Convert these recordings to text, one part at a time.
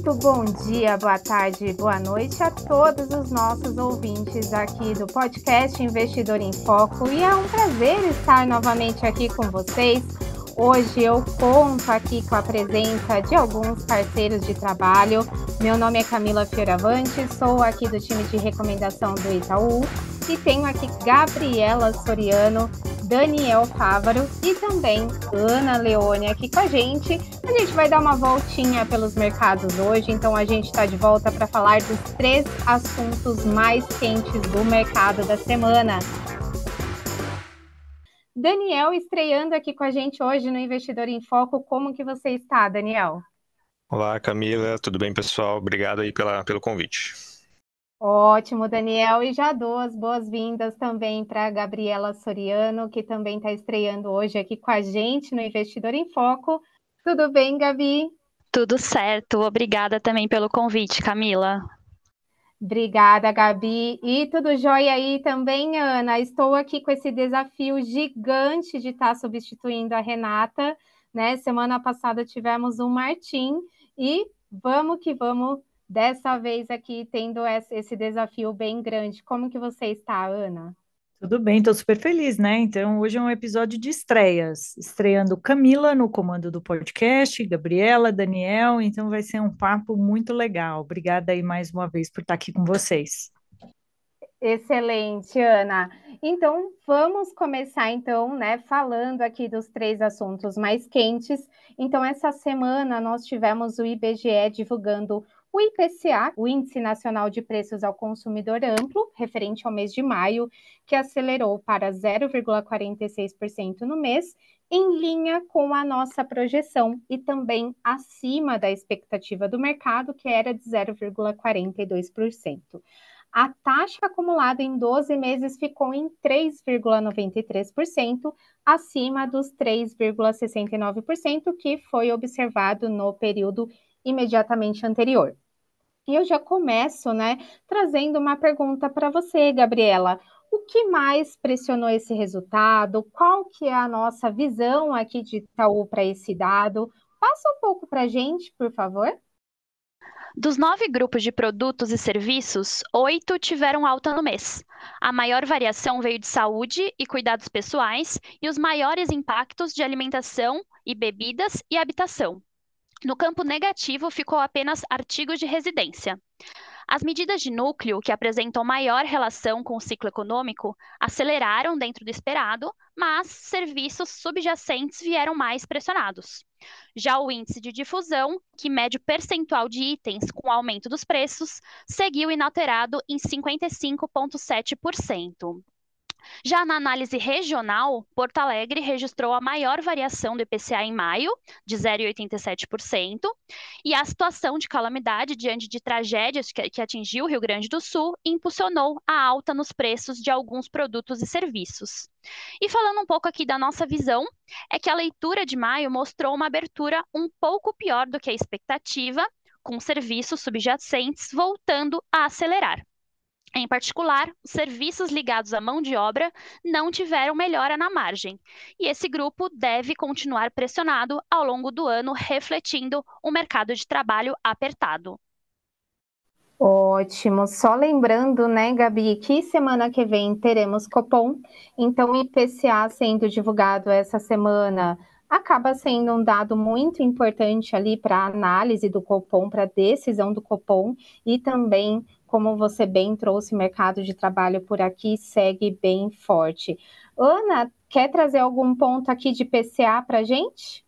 Muito bom dia, boa tarde, boa noite a todos os nossos ouvintes aqui do podcast Investidor em Foco e é um prazer estar novamente aqui com vocês. Hoje eu conto aqui com a presença de alguns parceiros de trabalho. Meu nome é Camila Fioravante, sou aqui do time de recomendação do Itaú e tenho aqui Gabriela Soriano, Daniel Fávaro e também Ana Leone aqui com a gente. A gente vai dar uma voltinha pelos mercados hoje, então a gente está de volta para falar dos três assuntos mais quentes do mercado da semana. Daniel estreando aqui com a gente hoje no Investidor em Foco. Como que você está, Daniel? Olá, Camila. Tudo bem, pessoal? Obrigado aí pela, pelo convite. Ótimo, Daniel. E já dou as boas-vindas também para a Gabriela Soriano, que também está estreando hoje aqui com a gente no Investidor em Foco. Tudo bem, Gabi? Tudo certo. Obrigada também pelo convite, Camila. Obrigada, Gabi. E tudo jóia aí também, Ana. Estou aqui com esse desafio gigante de estar tá substituindo a Renata. Né? Semana passada tivemos o Martim e vamos que vamos dessa vez aqui tendo esse desafio bem grande. Como que você está, Ana? Tudo bem, estou super feliz, né? Então, hoje é um episódio de estreias, estreando Camila no comando do podcast, Gabriela, Daniel, então vai ser um papo muito legal. Obrigada aí mais uma vez por estar aqui com vocês. Excelente, Ana. Então, vamos começar então, né, falando aqui dos três assuntos mais quentes. Então, essa semana nós tivemos o IBGE divulgando o IPCA, o Índice Nacional de Preços ao Consumidor Amplo, referente ao mês de maio, que acelerou para 0,46% no mês, em linha com a nossa projeção e também acima da expectativa do mercado, que era de 0,42%. A taxa acumulada em 12 meses ficou em 3,93%, acima dos 3,69% que foi observado no período imediatamente anterior. E eu já começo, né, trazendo uma pergunta para você, Gabriela. O que mais pressionou esse resultado? Qual que é a nossa visão aqui de Itaú para esse dado? Passa um pouco para a gente, por favor. Dos nove grupos de produtos e serviços, oito tiveram alta no mês. A maior variação veio de saúde e cuidados pessoais e os maiores impactos de alimentação e bebidas e habitação. No campo negativo ficou apenas artigos de residência. As medidas de núcleo, que apresentam maior relação com o ciclo econômico, aceleraram dentro do esperado, mas serviços subjacentes vieram mais pressionados. Já o índice de difusão, que mede o percentual de itens com aumento dos preços, seguiu inalterado em 55,7%. Já na análise regional, Porto Alegre registrou a maior variação do IPCA em maio, de 0,87%, e a situação de calamidade diante de tragédias que, atingiu o Rio Grande do Sul impulsionou a alta nos preços de alguns produtos e serviços. E falando um pouco aqui da nossa visão, é que a leitura de maio mostrou uma abertura um pouco pior do que a expectativa, com serviços subjacentes voltando a acelerar. Em particular, os serviços ligados à mão de obra não tiveram melhora na margem, e esse grupo deve continuar pressionado ao longo do ano, refletindo o um mercado de trabalho apertado. Ótimo. Só lembrando, né, Gabi, que semana que vem teremos Copom. Então, o IPCA sendo divulgado essa semana acaba sendo um dado muito importante ali para análise do Copom, para decisão do Copom e também como você bem trouxe, o mercado de trabalho por aqui segue bem forte. Ana, quer trazer algum ponto aqui de PCA para a gente?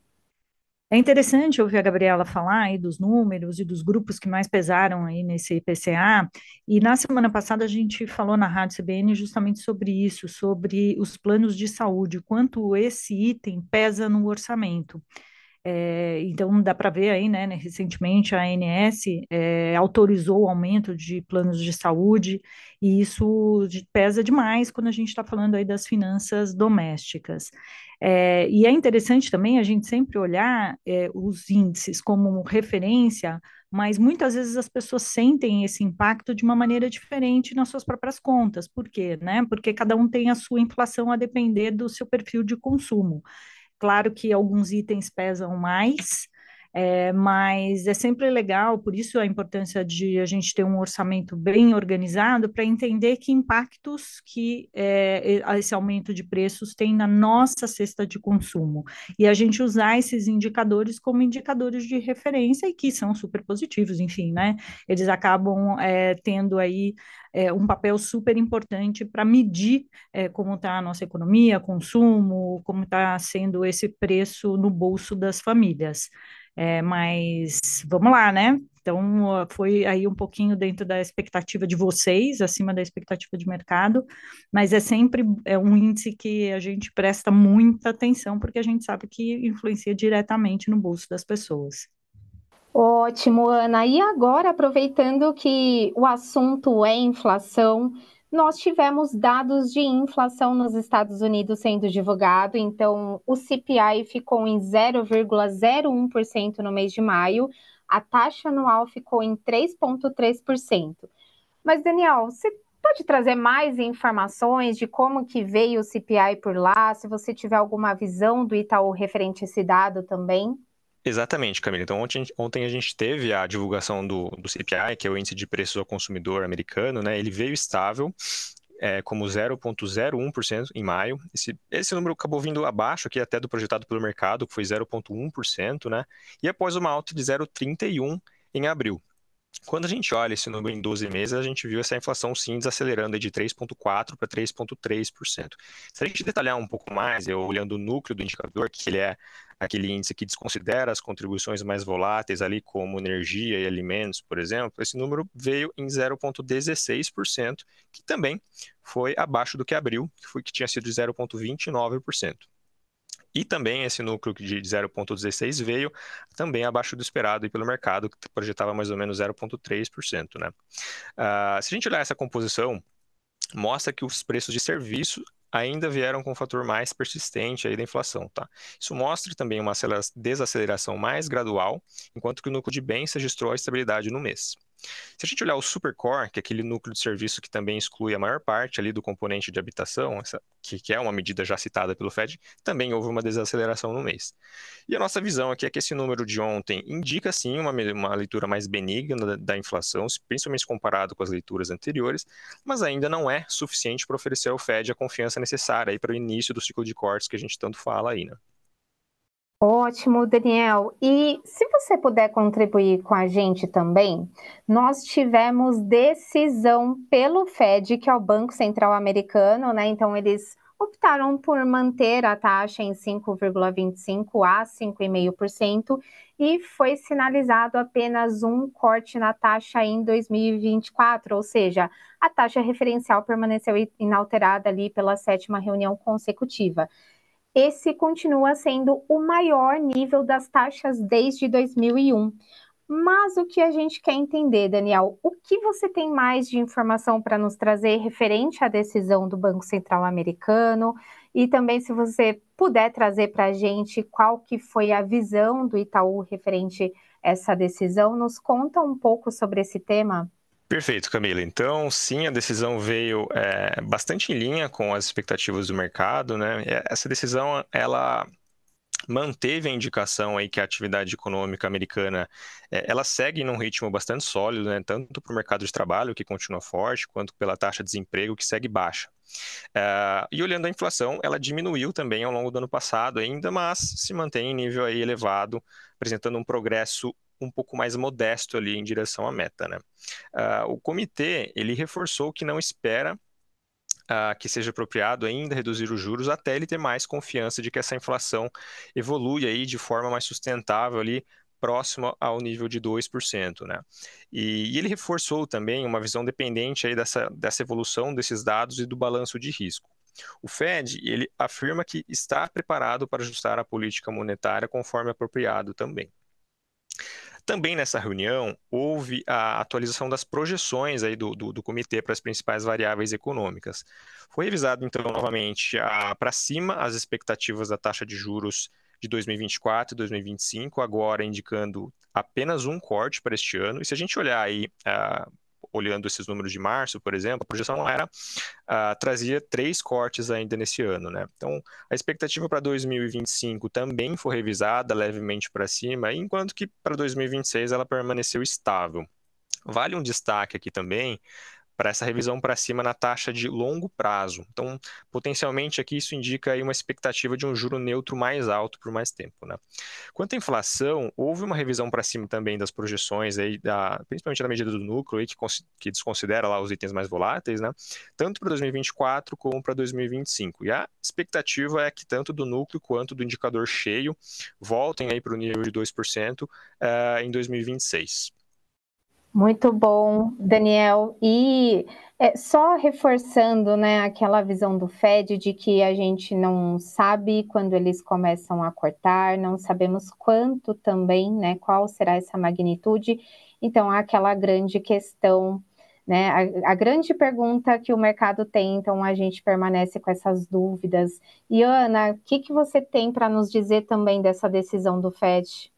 É interessante ouvir a Gabriela falar aí dos números e dos grupos que mais pesaram aí nesse IPCA. E na semana passada a gente falou na Rádio CBN justamente sobre isso, sobre os planos de saúde, quanto esse item pesa no orçamento. É, então, dá para ver aí, né, né, recentemente a ANS é, eh, autorizou o aumento de planos de saúde, e isso pesa demais quando a gente está falando aí das finanças domésticas. É, e é interessante também a gente sempre olhar os índices como referência, mas muitas vezes as pessoas sentem esse impacto de uma maneira diferente nas suas próprias contas. Por quê? Né? Porque cada um tem a sua inflação a depender do seu perfil de consumo. Claro que alguns itens pesam mais, é, mas é sempre legal, por isso a importância de a gente ter um orçamento bem organizado para entender que impactos que é, esse aumento de preços tem na nossa cesta de consumo e a gente usar esses indicadores como indicadores de referência e que são super positivos, enfim, né? Eles acabam é, tendo aí é, um papel super importante para medir é, como está a nossa economia, consumo, como está sendo esse preço no bolso das famílias. É, mas vamos lá, né? Então, foi aí um pouquinho dentro da expectativa de vocês, acima da expectativa de mercado, mas é sempre é um índice que a gente presta muita atenção, porque a gente sabe que influencia diretamente no bolso das pessoas. Ótimo, Ana. E agora, aproveitando que o assunto é inflação, nós tivemos dados de inflação nos Estados Unidos sendo divulgado, então o CPI ficou em 0,01% no mês de maio, a taxa anual ficou em 3,3%. Mas, Daniel, você pode trazer mais informações de como que veio o CPI por lá, se você tiver alguma visão do Itaú referente a esse dado também? Exatamente, Camila. Então, ontem, ontem a gente teve a divulgação do, do CPI, que é o Índice de Preços ao Consumidor americano, né? Ele veio estável, é, como 0,01% em maio. Esse, esse número acabou vindo abaixo aqui até do projetado pelo mercado, que foi 0,1%, né? E após uma alta de 0,31% em abril. Quando a gente olha esse número em 12 meses, a gente viu essa inflação sim desacelerando de 3,4% para 3,3%. Se a gente detalhar um pouco mais, eu olhando o núcleo do indicador, que ele é aquele índice que desconsidera as contribuições mais voláteis ali, como energia e alimentos, por exemplo, esse número veio em 0,16%, que também foi abaixo do que abriu, que, foi, que tinha sido 0,29%. E também esse núcleo de 0,16 veio também abaixo do esperado e pelo mercado, que projetava mais ou menos 0,3%. Né? Uh, se a gente olhar essa composição, mostra que os preços de serviço ainda vieram com um fator mais persistente aí da inflação, tá? Isso mostra também uma desaceleração mais gradual, enquanto que o núcleo de bens registrou a estabilidade no mês. Se a gente olhar o supercore, que é aquele núcleo de serviço que também exclui a maior parte ali do componente de habitação, essa, que, que é uma medida já citada pelo Fed, também houve uma desaceleração no mês. E a nossa visão aqui é que esse número de ontem indica sim uma, uma leitura mais benigna da, da inflação, principalmente comparado com as leituras anteriores, mas ainda não é suficiente para oferecer ao Fed a confiança necessária para o início do ciclo de cortes que a gente tanto fala aí, né? Ótimo, Daniel. E se você puder contribuir com a gente também, nós tivemos decisão pelo Fed, que é o Banco Central Americano, né? Então eles optaram por manter a taxa em 5,25 a 5,5% e foi sinalizado apenas um corte na taxa em 2024, ou seja, a taxa referencial permaneceu inalterada ali pela sétima reunião consecutiva esse continua sendo o maior nível das taxas desde 2001. Mas o que a gente quer entender, Daniel, o que você tem mais de informação para nos trazer referente à decisão do Banco Central Americano? E também se você puder trazer para a gente qual que foi a visão do Itaú referente a essa decisão, nos conta um pouco sobre esse tema. Perfeito, Camila. Então, sim, a decisão veio é, bastante em linha com as expectativas do mercado, né? Essa decisão, ela manteve a indicação aí que a atividade econômica americana é, ela segue num ritmo bastante sólido, né? tanto para o mercado de trabalho, que continua forte, quanto pela taxa de desemprego, que segue baixa. Uh, e olhando a inflação, ela diminuiu também ao longo do ano passado ainda, mas se mantém em nível aí elevado, apresentando um progresso um pouco mais modesto ali em direção à meta. Né? Uh, o comitê ele reforçou que não espera uh, que seja apropriado ainda reduzir os juros até ele ter mais confiança de que essa inflação evolui aí de forma mais sustentável ali próxima ao nível de 2%. Né? E, e, ele reforçou também uma visão dependente aí dessa, dessa evolução desses dados e do balanço de risco. O Fed ele afirma que está preparado para ajustar a política monetária conforme apropriado também. Também nessa reunião houve a atualização das projeções aí do, do, do comitê para as principais variáveis econômicas. Foi revisado, então, novamente para cima as expectativas da taxa de juros de 2024 e 2025, agora indicando apenas um corte para este ano. E se a gente olhar aí ah, olhando esses números de março, por exemplo, a projeção era uh, trazia três cortes ainda nesse ano, né? Então, a expectativa para 2025 também foi revisada levemente para cima, enquanto que para 2026 ela permaneceu estável. Vale um destaque aqui também para essa revisão para cima na taxa de longo prazo. Então, potencialmente aqui isso indica aí uma expectativa de um juro neutro mais alto por mais tempo. Né? Quanto à inflação, houve uma revisão para cima também das projeções, aí da, principalmente da medida do núcleo, aí, que, que desconsidera lá os itens mais voláteis, né? tanto para 2024 como para 2025. E a expectativa é que tanto do núcleo quanto do indicador cheio voltem para o nível de 2% uh, eh, em 2026. Muito bom, Daniel. E é, só reforçando né, aquela visão do Fed de que a gente não sabe quando eles começam a cortar, não sabemos quanto também, né, qual será essa magnitude. Então, há aquela grande questão, né, a, a grande pergunta que o mercado tem, então a gente permanece com essas dúvidas. E, Ana, o que, que você tem para nos dizer também dessa decisão do Fed?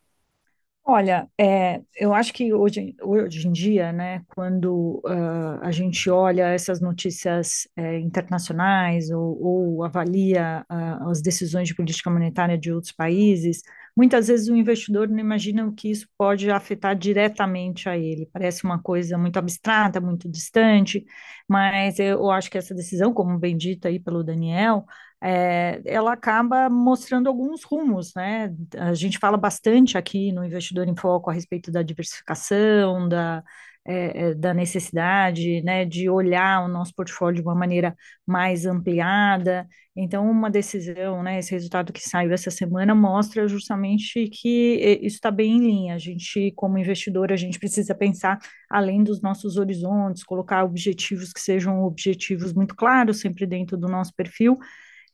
Olha, é, eu acho que hoje, hoje em dia, né, quando ah, a gente olha essas notícias eh, internacionais ou, ou avalia ah, as decisões de política monetária de outros países, Muitas vezes o investidor não imagina o que isso pode afetar diretamente a ele. Parece uma coisa muito abstrata, muito distante, mas eu acho que essa decisão, como bem dita aí pelo Daniel, é, ela acaba mostrando alguns rumos, né? A gente fala bastante aqui no Investidor em Foco a respeito da diversificação, da, é, é, da necessidade né, de olhar o nosso portfólio de uma maneira mais ampliada. Então, uma decisão, né, esse resultado que saiu essa semana mostra justamente que é, isso está bem em linha. A gente, como investidor, a gente precisa pensar além dos nossos horizontes, colocar objetivos que sejam objetivos muito claros, sempre dentro do nosso perfil,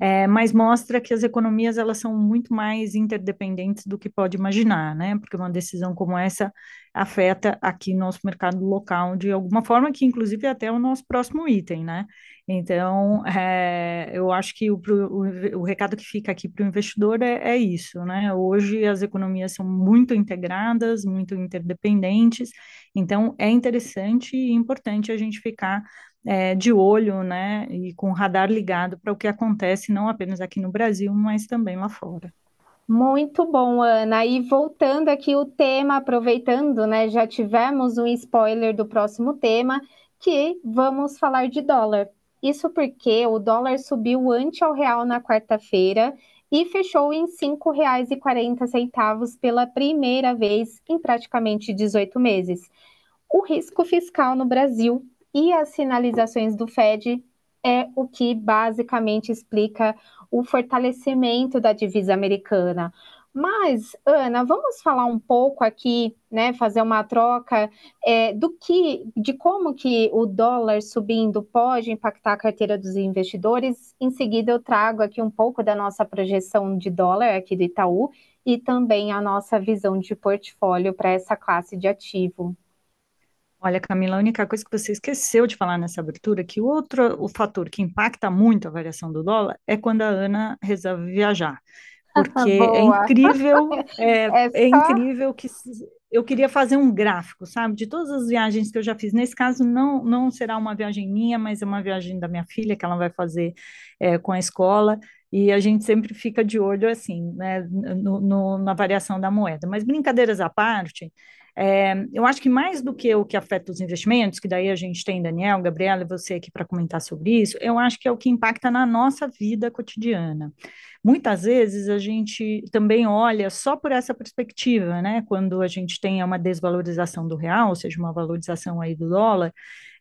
é, mas mostra que as economias elas são muito mais interdependentes do que pode imaginar, né? Porque uma decisão como essa afeta aqui nosso mercado local de alguma forma, que inclusive é até o nosso próximo item, né? Então, é, eu acho que o, o, o, recado que fica aqui para o investidor é, é isso, né? Hoje as economias são muito integradas, muito interdependentes, então é interessante e importante a gente ficar é, de olho, né, e com o radar ligado para o que acontece não apenas aqui no Brasil, mas também lá fora. Muito bom, Ana. E voltando aqui o tema, aproveitando, né, já tivemos um spoiler do próximo tema, que vamos falar de dólar. Isso porque o dólar subiu ante ao real na quarta-feira e fechou em R$ 5,40 pela primeira vez em praticamente 18 meses. O risco fiscal no Brasil e as sinalizações do Fed é o que basicamente explica o fortalecimento da divisa americana. Mas, Ana, vamos falar um pouco aqui, né? Fazer uma troca é, do que, de como que o dólar subindo pode impactar a carteira dos investidores. Em seguida, eu trago aqui um pouco da nossa projeção de dólar aqui do Itaú e também a nossa visão de portfólio para essa classe de ativo. Olha, Camila, a única coisa que você esqueceu de falar nessa abertura é que outro, o fator que impacta muito a variação do dólar é quando a Ana resolve viajar. Porque é incrível, é, É é incrível que eu queria fazer um gráfico, sabe? De todas as viagens que eu já fiz. Nesse caso, não, não será uma viagem minha, mas é uma viagem da minha filha que ela vai fazer é, com a escola. E a gente sempre fica de olho assim, né? no- no- na variação da moeda. Mas brincadeiras à parte. É, eu acho que mais do que o que afeta os investimentos, que daí a gente tem Daniel, Gabriela e você aqui para comentar sobre isso, eu acho que é o que impacta na nossa vida cotidiana. Muitas vezes a gente também olha só por essa perspectiva, né? Quando a gente tem uma desvalorização do real, ou seja, uma valorização aí do dólar,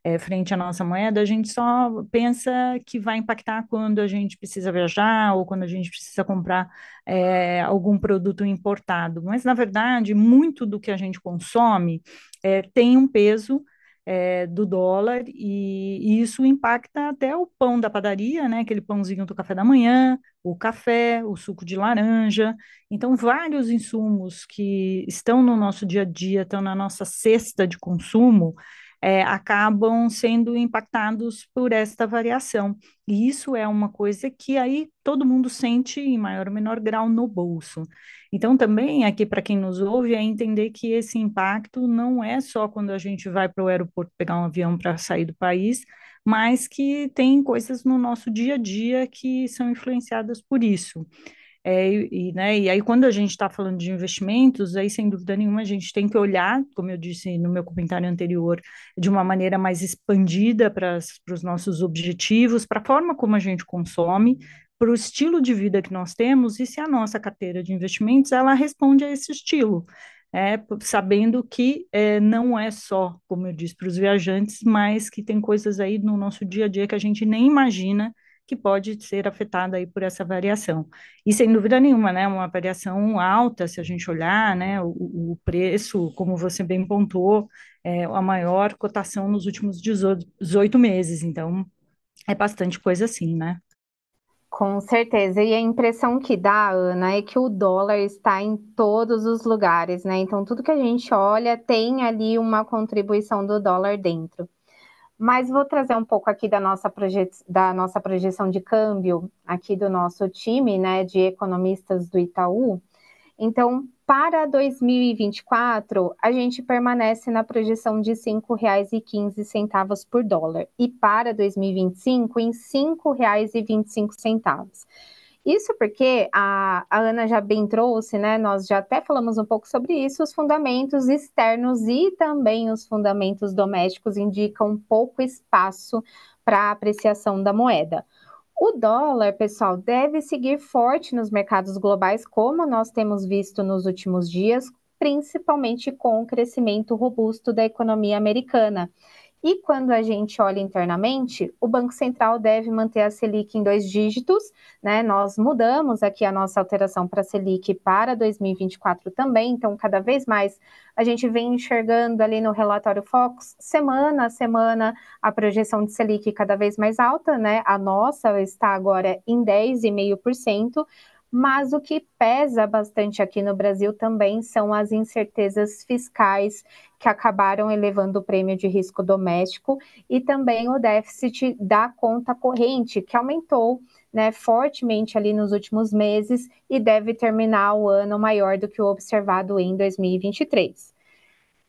é, frente à nossa moeda, a gente só pensa que vai impactar quando a gente precisa viajar ou quando a gente precisa comprar é, algum produto importado. Mas, na verdade, muito do que a gente consome é, tem um peso é, do dólar e, e, isso impacta até o pão da padaria, né? Aquele pãozinho do café da manhã, o café, o suco de laranja. Então, vários insumos que estão no nosso dia a dia, estão na nossa cesta de consumo, é, acabam sendo impactados por esta variação. E isso é uma coisa que aí todo mundo sente em maior ou menor grau no bolso. Então, também aqui para quem nos ouve é entender que esse impacto não é só quando a gente vai para o aeroporto pegar um avião para sair do país, mas que tem coisas no nosso dia a dia que são influenciadas por isso. É, e, né, e aí, quando a gente está falando de investimentos, aí, sem dúvida nenhuma, a gente tem que olhar, como eu disse no meu comentário anterior, de uma maneira mais expandida para os nossos objetivos, para a forma como a gente consome, para o estilo de vida que nós temos e se a nossa carteira de investimentos ela responde a esse estilo. É, sabendo que é, não é só, como eu disse, para os viajantes, mas que tem coisas aí no nosso dia a dia que a gente nem imagina que pode ser afetada aí por essa variação. E sem dúvida nenhuma, né, uma variação alta, se a gente olhar, né, o, o preço, como você bem pontuou, é a maior cotação nos últimos 18 meses, então é bastante coisa assim, né? Com certeza. E a impressão que dá, Ana, é que o dólar está em todos os lugares, né? Então, tudo que a gente olha tem ali uma contribuição do dólar dentro. Mas vou trazer um pouco aqui da nossa, da nossa projeção de câmbio, aqui do nosso time né, de economistas do Itaú. Então, para 2024, a gente permanece na projeção de R$ 5,15 por dólar. E para 2025, em R$ 5,25. Isso porque a, a Ana já bem trouxe, né? Nós já até falamos um pouco sobre isso. Os fundamentos externos e também os fundamentos domésticos indicam pouco espaço para apreciação da moeda. O dólar, pessoal, deve seguir forte nos mercados globais, como nós temos visto nos últimos dias, principalmente com o crescimento robusto da economia americana. E quando a gente olha internamente, o Banco Central deve manter a Selic em dois dígitos, né? Nós mudamos aqui a nossa alteração para a Selic para 2024 também, então cada vez mais a gente vem enxergando ali no relatório Fox, semana a semana, a projeção de Selic cada vez mais alta, né? A nossa está agora em 10,5% mas o que pesa bastante aqui no Brasil também são as incertezas fiscais que acabaram elevando o prêmio de risco doméstico e também o déficit da conta corrente, que aumentou né, fortemente ali nos últimos meses e deve terminar o ano maior do que o observado em 2023.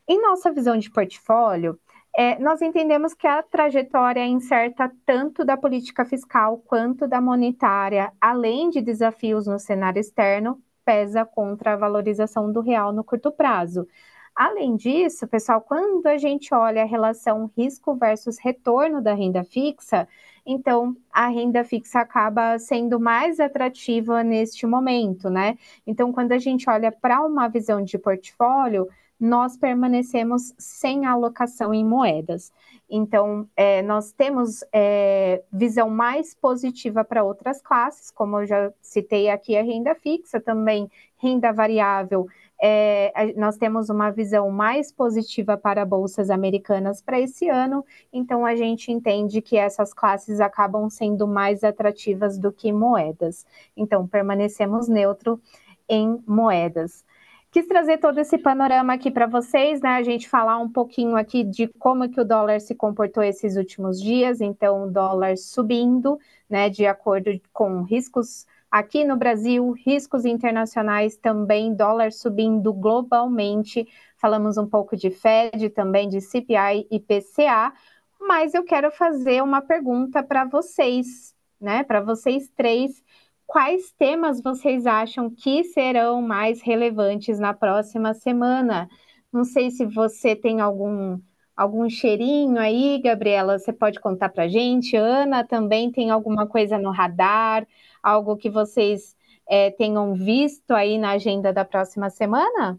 Em nossa visão de portfólio, é, nós entendemos que a trajetória é incerta tanto da política fiscal quanto da monetária, além de desafios no cenário externo, pesa contra a valorização do real no curto prazo. Além disso, pessoal, quando a gente olha a relação risco versus retorno da renda fixa, então a renda fixa acaba sendo mais atrativa neste momento, né? Então, quando a gente olha para uma visão de portfólio, nós permanecemos sem alocação em moedas. Então, é, nós temos é, visão mais positiva para outras classes, como eu já citei aqui, a renda fixa, também renda variável. É, nós temos uma visão mais positiva para bolsas americanas para esse ano, então a gente entende que essas classes acabam sendo mais atrativas do que moedas. Então, permanecemos neutro em moedas. Quis trazer todo esse panorama aqui para vocês, né? A gente falar um pouquinho aqui de como que o dólar se comportou esses últimos dias, então o dólar subindo, né, de acordo com riscos aqui no Brasil, riscos internacionais também, dólar subindo globalmente. Falamos um pouco de Fed, também de CPI e PCA, mas eu quero fazer uma pergunta para vocês, né? Para vocês três quais temas vocês acham que serão mais relevantes na próxima semana. Não sei se você tem algum algum cheirinho aí, Gabriela, você pode contar para gente. Ana, também tem alguma coisa no radar, algo que vocês é, tenham visto aí na agenda da próxima semana?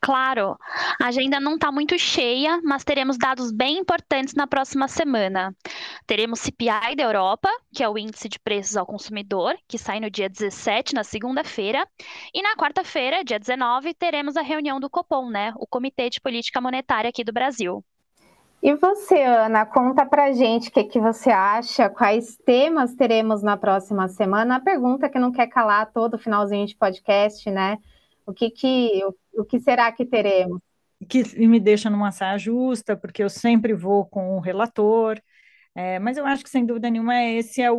Claro, a agenda não está muito cheia, mas teremos dados bem importantes na próxima semana. Teremos CPI da Europa, que é o índice de preços ao consumidor, que sai no dia 17, na segunda-feira. E na quarta-feira, dia 19, teremos a reunião do Copom, né? O Comitê de Política Monetária aqui do Brasil. E você, Ana, conta pra gente o que, que você acha, quais temas teremos na próxima semana. A pergunta que não quer calar todo finalzinho de podcast, né? O que, que, o, o que será que teremos? Que me deixa numa saia justa, porque eu sempre vou com o relator, é, mas eu acho que, sem dúvida nenhuma, esse é o,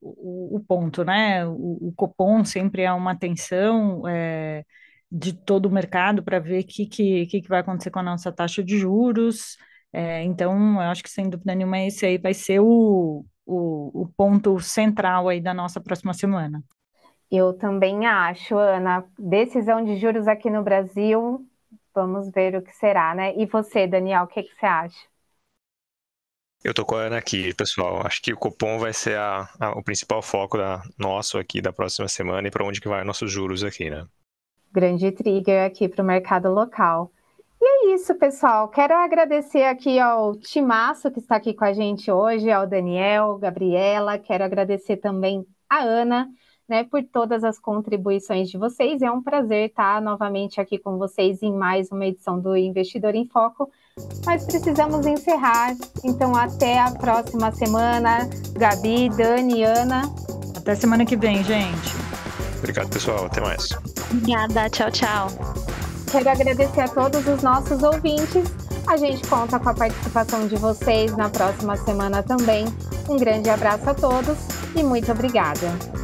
o, o ponto, né? O, o, Copom sempre há é uma atenção é, de todo o mercado para ver o que, que, que, vai acontecer com a nossa taxa de juros. É, então, eu acho que, sem dúvida nenhuma, esse aí vai ser o, o, ponto central aí da nossa próxima semana. Eu também acho, Ana. Decisão de juros aqui no Brasil, vamos ver o que será, né? E você, Daniel, o que, que você acha? Eu tô com a Ana aqui, pessoal. Acho que o cupom vai ser a, a, o principal foco da, nosso aqui da próxima semana e para onde que vai nossos juros aqui, né? Grande trigger aqui para o mercado local. E é isso, pessoal. Quero agradecer aqui ao Timaço que está aqui com a gente hoje, ao Daniel, Gabriela. Quero agradecer também a Ana, né, por todas as contribuições de vocês. É um prazer estar novamente aqui com vocês em mais uma edição do Investidor em Foco mas precisamos encerrar. Então, até a próxima semana. Gabi, Dani, Ana. Até semana que vem, gente. Obrigado, pessoal. Até mais. Obrigada. Tchau, tchau. Quero agradecer a todos os nossos ouvintes. A gente conta com a participação de vocês na próxima semana também. Um grande abraço a todos e muito obrigada.